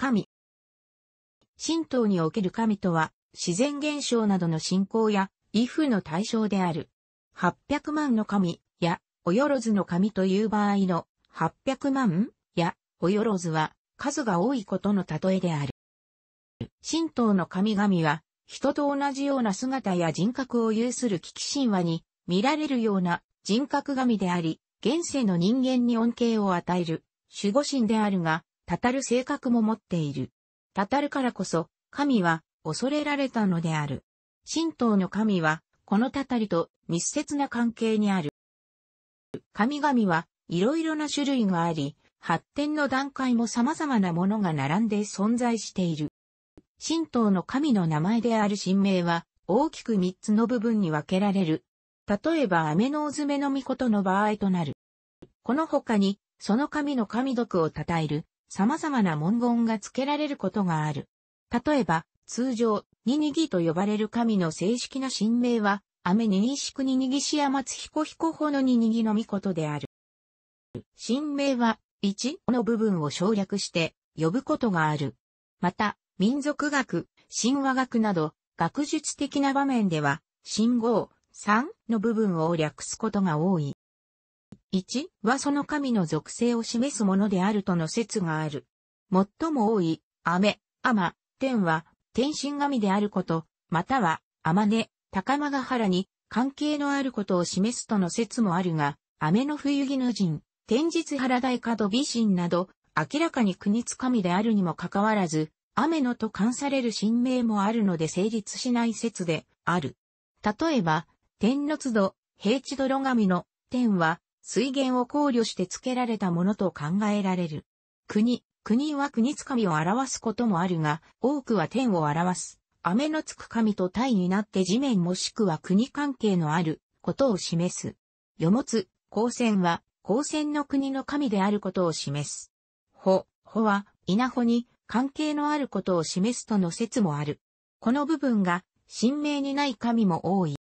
神。神道における神とは、自然現象などの信仰や、威風の対象である。800万の神や、およろずの神という場合の、800万や、およろずは、数が多いことの例えである。神道の神々は、人と同じような姿や人格を有する危機神話に、見られるような人格神であり、現世の人間に恩恵を与える、守護神であるが、たたる性格も持っている。たたるからこそ、神は恐れられたのである。神道の神は、このたたりと密接な関係にある。神々はいろいろな種類があり、発展の段階も様々なものが並んで存在している。神道の神の名前である神明は、大きく三つの部分に分けられる。例えば、アメノウズメノミコトの場合となる。この他に、その神の神毒を称える、様々な文言が付けられることがある。例えば、通常、ニニギと呼ばれる神の正式な神名は、アメニニシクニニギシアマツヒコヒコホのニニギのことである。神名は、1の部分を省略して呼ぶことがある。また、民族学、神話学など、学術的な場面では、信号3の部分を略すことが多い。1はその神の属性を示すものであるとの説がある。最も多い、アメ、アマ、天は、天神神であること、または、アマネ、高間ヶ原に関係のあることを示すとの説もあるが、アメの冬木の神、天日原大門美神など、明らかに国津神であるにもかかわらず、雨のと冠される神明もあるので成立しない説である。例えば、天の都度、平地泥神の天は、水源を考慮して付けられたものと考えられる。国、国は国つかみを表すこともあるが、多くは天を表す。雨のつく神と体になって地面もしくは国関係のあることを示す。よもつ、光線は、光線の国の神であることを示す。ほ、ほは、稲穂に関係のあることを示すとの説もある。この部分が、神明にない神も多い。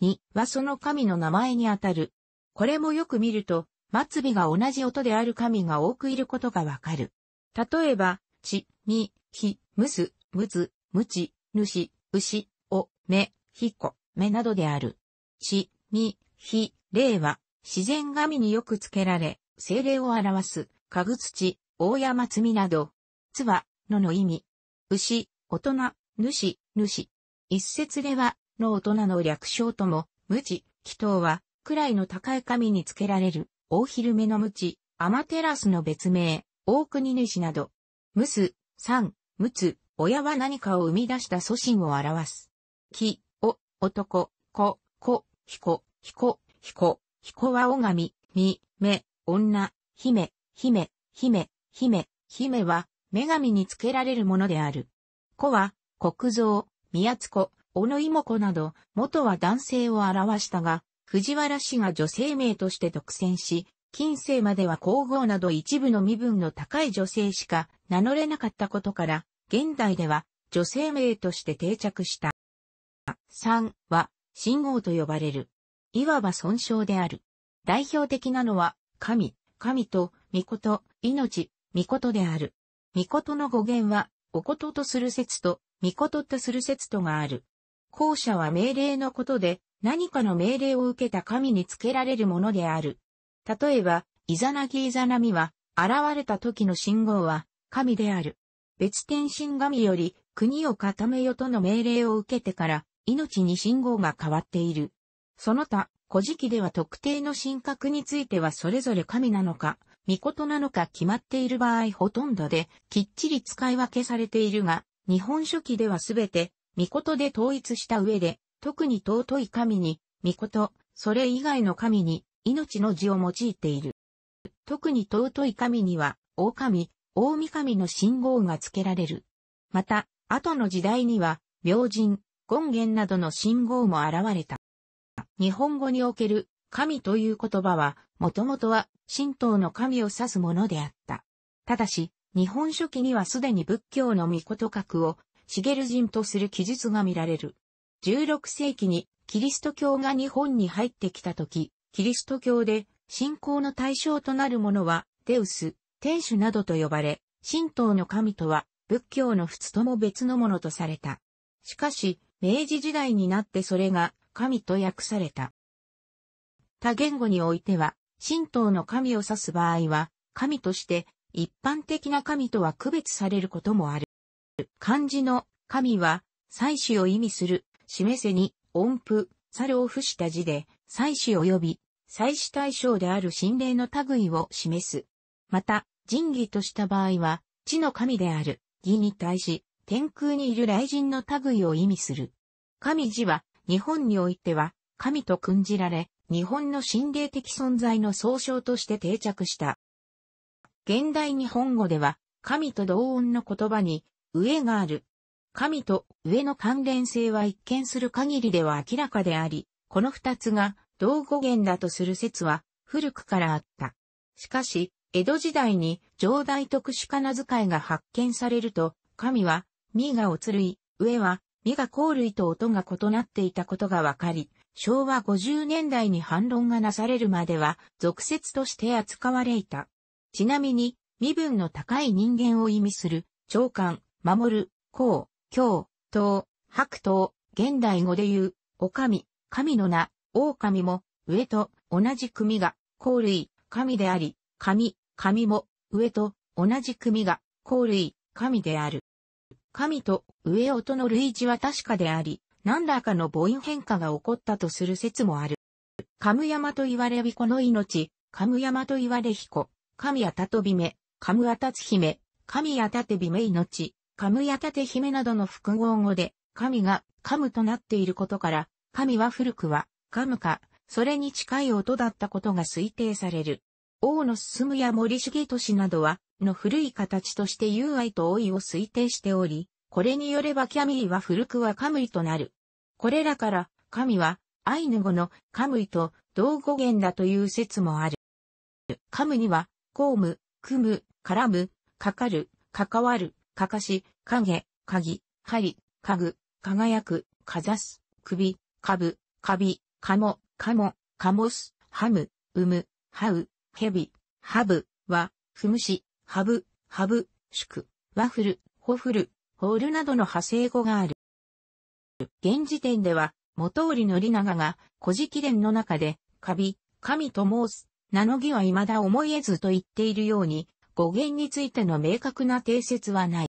にはその神の名前にあたるこれもよく見ると、末尾が同じ音である神が多くいることがわかる。例えば、ち、み、ひ、むす、むつ、むち、ぬし、うし、お、め、ひこ、めなどである。ち、み、ひ、れいは、自然神によくつけられ、精霊を表す、かぐつち、大山積みなど、つは、のの意味。牛、大人、主、主。一説では、の大人の略称とも、無知、祈祷は、くらいの高い神につけられる、大昼目の無知、アマテラスの別名、大国主など、ムス、サン、ムツ、親は何かを生み出した祖神を表す。き、お、男、子、子、彦、彦、彦、彦は女神、み、め、女、姫、姫、姫、姫、姫は、女神につけられるものである。子は、国蔵、宮津子、小野妹子など、元は男性を表したが、藤原氏が女性名として独占し、近世までは皇后など一部の身分の高い女性しか名乗れなかったことから、現代では女性名として定着した。3は、信号と呼ばれる。いわば損傷である。代表的なのは、神、神と、御事、命、御事である。御事の語源は、おこととする説と、御事とする説とがある。後者は命令のことで、何かの命令を受けた神につけられるものである。例えば、イザナギイザナミは、現れた時の信号は、神である。別天神神より、国を固めよとの命令を受けてから、命に信号が変わっている。その他、古事記では特定の神格についてはそれぞれ神なのか、御事なのか決まっている場合ほとんどで、きっちり使い分けされているが、日本書紀ではすべて、御事で統一した上で、特に尊い神に、御と、それ以外の神に、命の字を用いている。特に尊い神には、大御大神の信号が付けられる。また、後の時代には、明神、権限などの信号も現れた。日本語における神という言葉は、もともとは神道の神を指すものであった。ただし、日本書紀にはすでに仏教の御事格を、茂る人とする記述が見られる。16世紀にキリスト教が日本に入ってきた時、キリスト教で信仰の対象となるものは、デウス、天主などと呼ばれ、神道の神とは仏教の仏とも別のものとされた。しかし、明治時代になってそれが神と訳された。他言語においては、神道の神を指す場合は、神として一般的な神とは区別されることもある。漢字の神は、祭祀を意味する示せに、音符、猿を付した字で、祭祀及び、祭祀対象である神霊の類を示す。また、神義とした場合は、地の神である、義に対し、天空にいる雷神の類を意味する。神字は、日本においては、神と訓じられ、日本の神霊的存在の総称として定着した。現代日本語では、神と同音の言葉に、上がある、神と上の関連性は一見する限りでは明らかであり、この二つが同語源だとする説は古くからあった。しかし、江戸時代に上代特殊仮名遣いが発見されると、神は、身がおつるい、上は、身が甲類と音が異なっていたことがわかり、昭和50年代に反論がなされるまでは、俗説として扱われいた。ちなみに、身分の高い人間を意味する、長官、守る、公、京、東、白東、現代語で言う、お神、神の名、狼も、上と同じ組が、甲類、神であり、神、神も、上と同じ組が、甲類、神である。神と上音の類似は確かであり、何らかの母音変化が起こったとする説もある。神山と言われ彦の命、神山と言われ彦、神やたとびめ、神あたつ姫、神あたてびめ命、カムやテヒ姫などの複合語で、神がカムとなっていることから、神は古くは、カムか、それに近い音だったことが推定される。王の進や森重市などは、の古い形として友愛と老いを推定しており、これによればキャミーは古くはカムイとなる。これらから、神は、アイヌ語のカムイと同語源だという説もある。カムには、公務、組む、絡む、かかる、関わる、かかし、かかげ、ぎ、はり、かぐ、かがやく、かざす、首、かぶ、かび、かも、かも、かもす、はむ、うむ、はう、へび、はぶ、は、ふむし、はぶ、はぶ、しく、わふる、ほふる、ほうるなどの派生語がある。現時点では、元織のり長が、古事記伝の中で、び、か神と申す、名の義は未だ思いずと言っているように、語源についての明確な定説はない。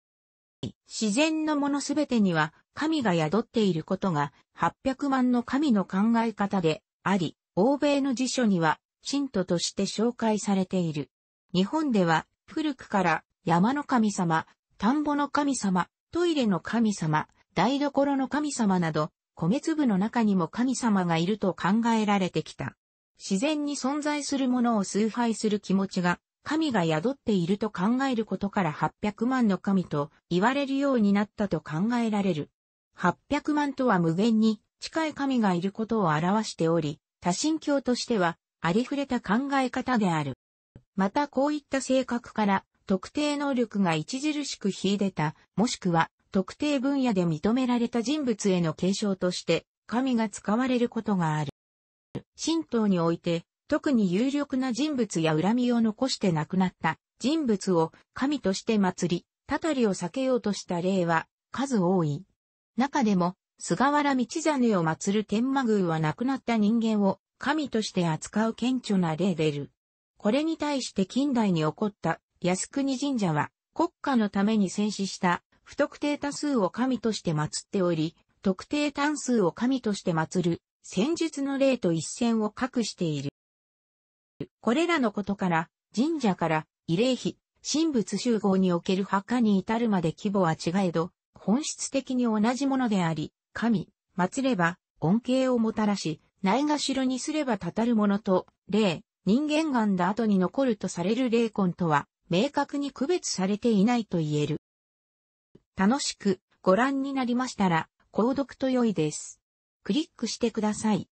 自然のものすべてには神が宿っていることが800万の神の考え方であり、欧米の辞書には信徒として紹介されている。日本では古くから山の神様、田んぼの神様、トイレの神様、台所の神様など、米粒の中にも神様がいると考えられてきた。自然に存在するものを崇拝する気持ちが神が宿っていると考えることから800万の神と言われるようになったと考えられる。800万とは無限に近い神がいることを表しており、多神教としてはありふれた考え方である。またこういった性格から特定能力が著しく秀でた、もしくは特定分野で認められた人物への継承として神が使われることがある。神道において特に有力な人物や恨みを残して亡くなった人物を神として祭り、たたりを避けようとした例は数多い。中でも、菅原道真を祀る天満宮は亡くなった人間を神として扱う顕著な例でる。これに対して近代に起こった靖国神社は国家のために戦死した不特定多数を神として祀っており、特定単数を神として祀る戦術の例と一線を画している。これらのことから、神社から慰霊碑、神仏集合における墓に至るまで規模は違えど、本質的に同じものであり、神、祀れば恩恵をもたらし、ないがしろにすればたたるものと、霊、人間がんだ後に残るとされる霊魂とは、明確に区別されていないと言える。楽しくご覧になりましたら、購読と良いです。クリックしてください。